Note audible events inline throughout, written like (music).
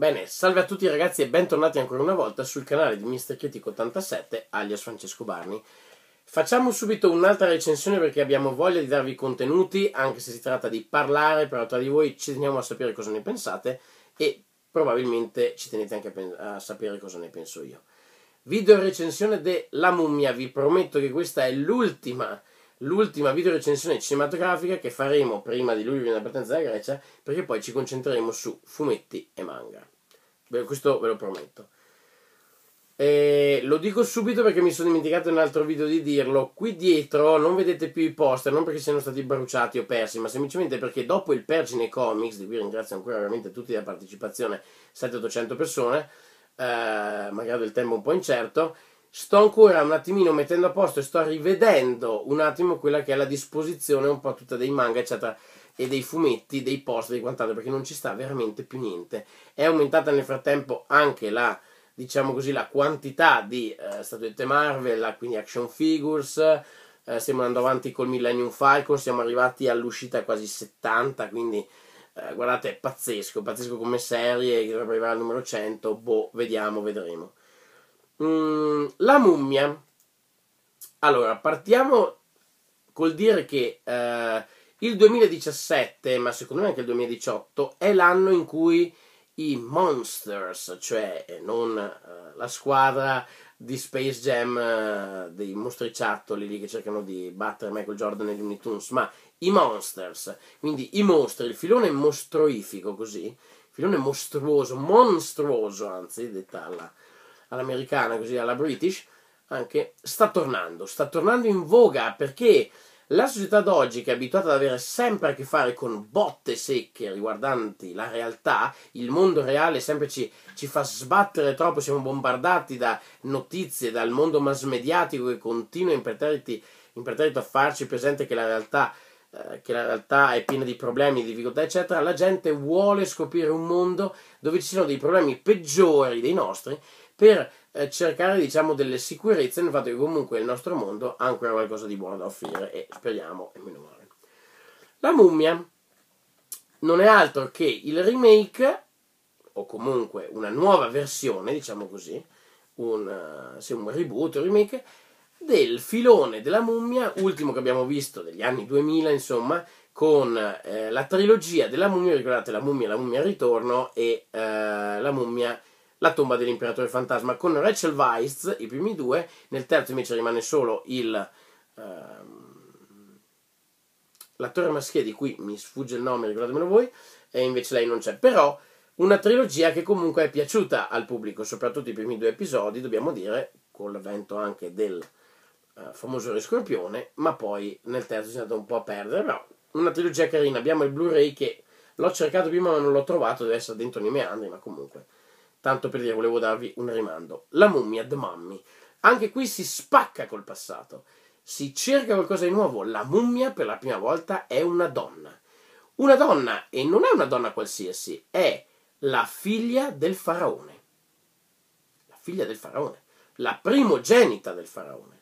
Bene, salve a tutti ragazzi e bentornati ancora una volta sul canale di Mr. Critico 87 alias Francesco Barni. Facciamo subito un'altra recensione perché abbiamo voglia di darvi contenuti, anche se si tratta di parlare, però tra di voi ci teniamo a sapere cosa ne pensate e probabilmente ci tenete anche a, a sapere cosa ne penso io. Video recensione de Mummia, vi prometto che questa è l'ultima l'ultima video recensione cinematografica che faremo prima di luglio nella partenza della Grecia, perché poi ci concentreremo su fumetti e manga. Beh, questo ve lo prometto. E lo dico subito perché mi sono dimenticato in un altro video di dirlo. Qui dietro non vedete più i poster, non perché siano stati bruciati o persi, ma semplicemente perché dopo il Pergine Comics, di cui ringrazio ancora veramente tutti la partecipazione, 700-800 persone, eh, magari il tempo un po' incerto, sto ancora un attimino mettendo a posto e sto rivedendo un attimo quella che è la disposizione un po' tutta dei manga, eccetera, e dei fumetti, dei post, di quant'altro, perché non ci sta veramente più niente. È aumentata nel frattempo anche la, diciamo così, la quantità di eh, statuette Marvel, quindi action figures, eh, stiamo andando avanti col Millennium Falcon, siamo arrivati all'uscita quasi 70, quindi... Eh, guardate, è pazzesco, pazzesco come serie, che dovrebbe arrivare al numero 100, boh, vediamo, vedremo. Mm, la mummia. Allora, partiamo col dire che eh, il 2017, ma secondo me anche il 2018, è l'anno in cui i Monsters, cioè non eh, la squadra di Space Jam eh, dei mostriciattoli lì che cercano di battere Michael Jordan e Looney Tunes, ma i Monsters, quindi i mostri, il filone mostroifico così, il filone mostruoso, monstruoso anzi, detta alla all'americana, così alla British, anche, sta tornando, sta tornando in voga perché la società d'oggi, che è abituata ad avere sempre a che fare con botte secche riguardanti la realtà, il mondo reale sempre ci, ci fa sbattere troppo, siamo bombardati da notizie, dal mondo mass mediatico che continua in imperterrito a farci presente che la realtà eh, che la realtà è piena di problemi, di difficoltà, eccetera, la gente vuole scoprire un mondo dove ci siano dei problemi peggiori dei nostri per eh, cercare diciamo delle sicurezze nel fatto che comunque il nostro mondo ha ancora qualcosa di buono da offrire e speriamo, e meno male. La mummia non è altro che il remake o comunque una nuova versione, diciamo così, un, eh, se un reboot, un remake, del filone della mummia, ultimo che abbiamo visto degli anni 2000, insomma, con eh, la trilogia della mummia, ricordate la mummia, la mummia ritorno e eh, la mummia la tomba dell'imperatore fantasma con Rachel Weiss, i primi due, nel terzo invece rimane solo il... Ehm, l'attore maschile di cui mi sfugge il nome, ricordatemelo voi, e invece lei non c'è. Però una trilogia che comunque è piaciuta al pubblico, soprattutto i primi due episodi, dobbiamo dire, con l'avvento anche del eh, famoso Re Scorpione, ma poi nel terzo si è andato un po' a perdere, però una trilogia carina. Abbiamo il Blu-ray che l'ho cercato prima ma non l'ho trovato, deve essere dentro nei meandri, ma comunque Tanto per dire, volevo darvi un rimando. La mummia The Mummy. Anche qui si spacca col passato. Si cerca qualcosa di nuovo. La mummia per la prima volta è una donna. Una donna, e non è una donna qualsiasi, è la figlia del faraone. La figlia del faraone. La primogenita del faraone.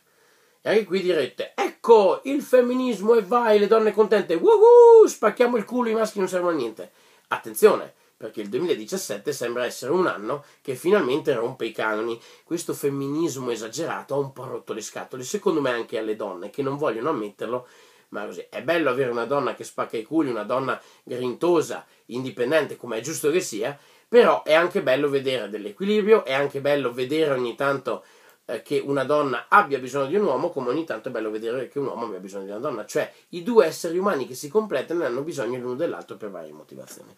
E anche qui direte, ecco il femminismo e vai, le donne contente, woohoo, spacchiamo il culo, i maschi non servono a niente. Attenzione, perché il 2017 sembra essere un anno che finalmente rompe i canoni. Questo femminismo esagerato ha un po' rotto le scatole, secondo me anche alle donne che non vogliono ammetterlo, ma così è bello avere una donna che spacca i culi, una donna grintosa, indipendente come è giusto che sia, però è anche bello vedere dell'equilibrio, è anche bello vedere ogni tanto eh, che una donna abbia bisogno di un uomo, come ogni tanto è bello vedere che un uomo abbia bisogno di una donna, cioè i due esseri umani che si completano e hanno bisogno l'uno dell'altro per varie motivazioni.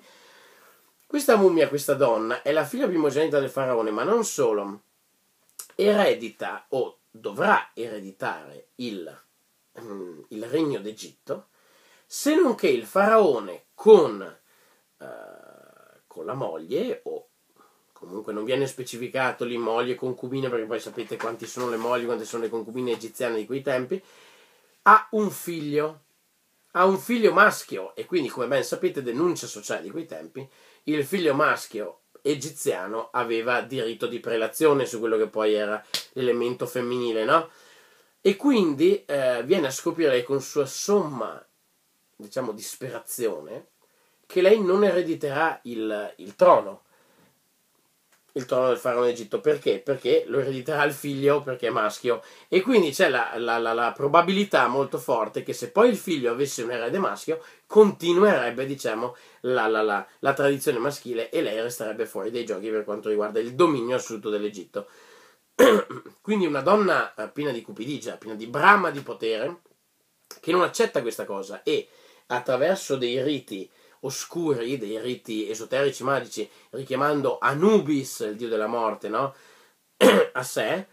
Questa mummia, questa donna, è la figlia primogenita del faraone, ma non solo. Eredita o dovrà ereditare il, mm, il regno d'Egitto, se non che il faraone con, eh, con la moglie, o comunque non viene specificato lì moglie e concubina, perché poi sapete quanti sono le mogli, quante sono le concubine egiziane di quei tempi, ha un figlio ha un figlio maschio e quindi, come ben sapete, denuncia sociale di quei tempi, il figlio maschio egiziano aveva diritto di prelazione su quello che poi era l'elemento femminile, no? E quindi eh, viene a scoprire con sua somma, diciamo, disperazione, che lei non erediterà il, il trono, il trono del faraone d'Egitto perché? Perché lo erediterà il figlio perché è maschio e quindi c'è la, la, la, la, probabilità molto forte che se poi il figlio avesse un erede maschio continuerebbe diciamo la, tradizione maschile e lei resterebbe fuori dai giochi per quanto riguarda il dominio assoluto dell'Egitto (clears throat) quindi una donna eh, piena di cupidigia piena di brama di potere che non accetta questa cosa e attraverso dei riti oscuri dei riti esoterici magici, richiamando Anubis, il dio della morte, no? (clears throat) a sé,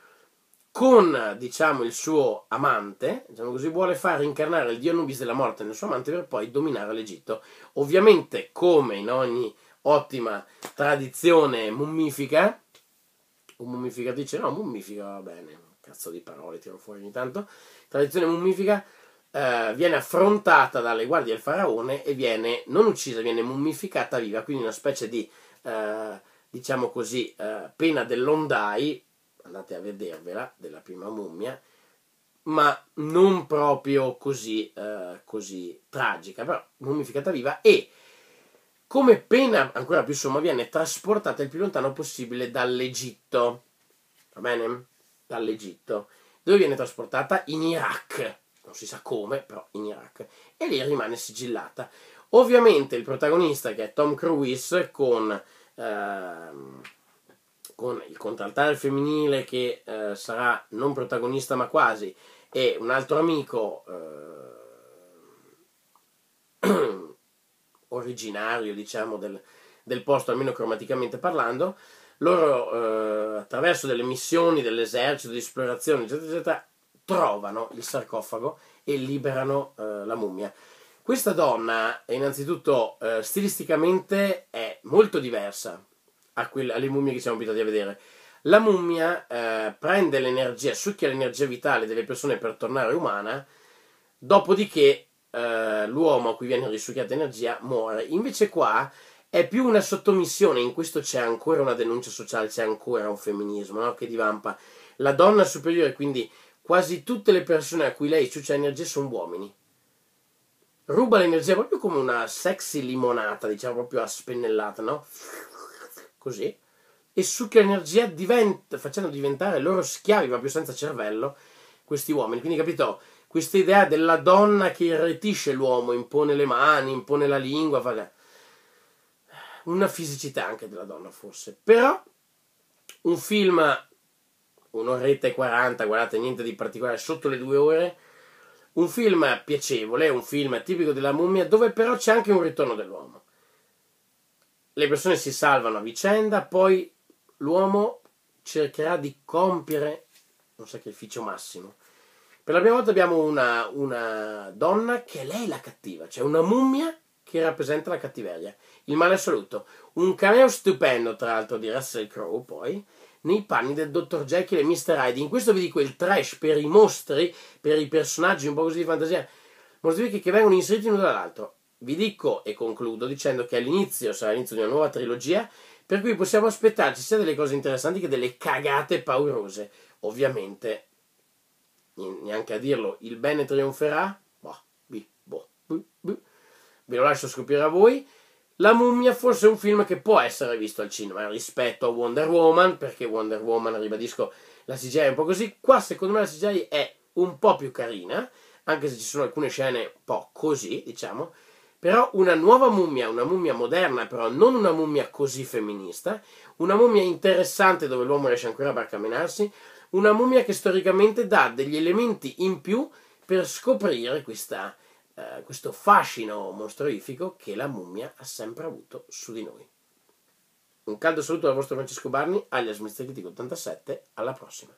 con diciamo, il suo amante, diciamo così, vuole far incarnare il dio Anubis della morte nel suo amante per poi dominare l'Egitto. Ovviamente, come in ogni ottima tradizione mummifica, un mummifica dice no, mummifica va bene, cazzo di parole tiro fuori ogni tanto, tradizione mummifica, eh, viene affrontata dalle guardie del faraone e viene non uccisa, viene mummificata viva, quindi una specie di, eh, diciamo così, eh, pena dell'ondai, andate a vedervela, della prima mummia, ma non proprio così, eh, così tragica, però mummificata viva e come pena ancora più somma viene trasportata il più lontano possibile dall'Egitto, va bene? Dall'Egitto. Dove viene trasportata? In Iraq non si sa come, però in Iraq, e lì rimane sigillata. Ovviamente il protagonista che è Tom Cruise con, ehm, con il contraltare femminile che eh, sarà non protagonista ma quasi e un altro amico eh, (clears throat) originario diciamo del, del, posto almeno cromaticamente parlando loro eh, attraverso delle missioni dell'esercito di esplorazione eccetera eccetera trovano il sarcofago e liberano eh, la mummia. Questa donna, innanzitutto, eh, stilisticamente è molto diversa quelle, alle mummie che siamo abituati a vedere. La mummia eh, prende l'energia, succhia l'energia vitale delle persone per tornare umana, dopodiché eh, l'uomo a cui viene risucchiata energia muore. Invece qua è più una sottomissione, in questo c'è ancora una denuncia sociale, c'è ancora un femminismo no? che divampa. La donna superiore, quindi Quasi tutte le persone a cui lei ciuccia energia sono uomini. Ruba l'energia proprio come una sexy limonata, diciamo proprio a spennellata, no? Così. E succhia l'energia diventa, facendo diventare loro schiavi, proprio senza cervello, questi uomini. Quindi capito? Questa idea della donna che irretisce l'uomo, impone le mani, impone la lingua, fa... una fisicità anche della donna forse. Però un film un'oretta e 40, guardate, niente di particolare, sotto le due ore. Un film piacevole, un film tipico della mummia, dove però c'è anche un ritorno dell'uomo. Le persone si salvano a vicenda, poi l'uomo cercherà di compiere un sacrificio massimo. Per la prima volta abbiamo una, una donna che è lei la cattiva, cioè una mummia che rappresenta la cattiveria, il male assoluto. Un cameo stupendo, tra l'altro, di Russell Crowe, poi, nei panni del dottor Jekyll e Mr. Hyde. In questo vi dico il trash per i mostri, per i personaggi un po' così di fantasia, mostri che vengono inseriti uno dall'altro. Vi dico e concludo dicendo che all'inizio sarà l'inizio di una nuova trilogia, per cui possiamo aspettarci sia delle cose interessanti che delle cagate paurose. Ovviamente, neanche a dirlo, il bene trionferà? Boh, boh, boh, boh. Ve lo lascio scoprire a voi. La mummia forse è un film che può essere visto al cinema rispetto a Wonder Woman, perché Wonder Woman, ribadisco, la CGI è un po' così. Qua secondo me la CGI è un po' più carina, anche se ci sono alcune scene un po' così, diciamo. Però una nuova mummia, una mummia moderna, però non una mummia così femminista, una mummia interessante dove l'uomo riesce ancora a barcamenarsi, una mummia che storicamente dà degli elementi in più per scoprire questa eh, questo fascino mostruifico che la mummia ha sempre avuto su di noi. Un caldo saluto dal vostro Francesco Barni, agli Mister 87, alla prossima.